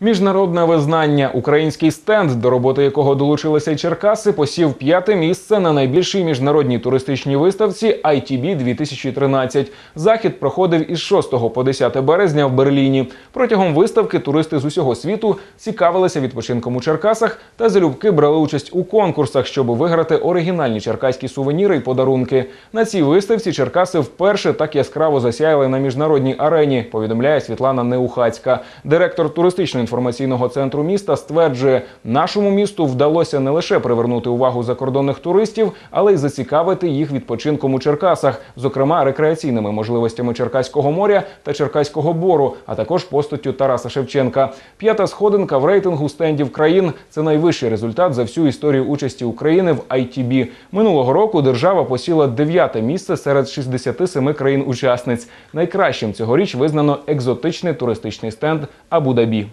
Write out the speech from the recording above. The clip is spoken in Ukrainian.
Міжнародне визнання, український стенд, до роботи якого долучилися Черкаси, посів п'яте місце на найбільшій міжнародній туристичній виставці ITB 2013 Захід проходив із 6 по 10 березня в Берліні. Протягом виставки туристи з усього світу цікавилися відпочинком у Черкасах та залюбки брали участь у конкурсах, щоб виграти оригінальні черкаські сувеніри і подарунки. На цій виставці Черкаси вперше так яскраво засяяли на міжнародній арені. Повідомляє Світлана Неухацька, директор туристичної інформаційного центру міста стверджує, нашому місту вдалося не лише привернути увагу закордонних туристів, але й зацікавити їх відпочинком у Черкасах, зокрема рекреаційними можливостями Черкаського моря та Черкаського бору, а також постаттю Тараса Шевченка. П'ята сходинка в рейтингу стендів країн це найвищий результат за всю історію участі України в ITB. Минулого року держава посіла дев'яте місце серед 67 країн-учасниць. Найкращим цьогоріч визнано екзотичний туристичний стенд Абу-Дабі.